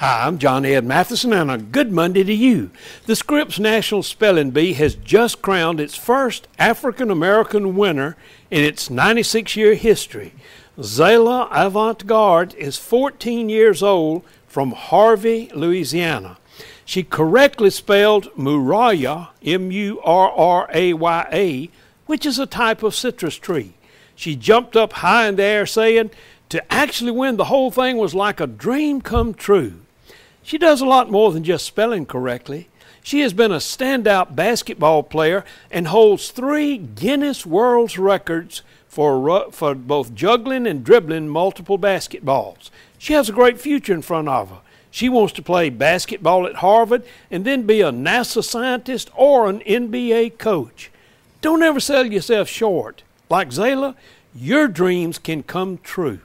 Hi, I'm John Ed Matheson, and a good Monday to you. The Scripps National Spelling Bee has just crowned its first African American winner in its 96 year history. Zayla Avant Garde is 14 years old from Harvey, Louisiana. She correctly spelled Muraya, M U R R A Y A, which is a type of citrus tree. She jumped up high in the air saying, To actually win the whole thing was like a dream come true. She does a lot more than just spelling correctly. She has been a standout basketball player and holds three Guinness World Records for, for both juggling and dribbling multiple basketballs. She has a great future in front of her. She wants to play basketball at Harvard and then be a NASA scientist or an NBA coach. Don't ever sell yourself short. Like Zayla, your dreams can come true.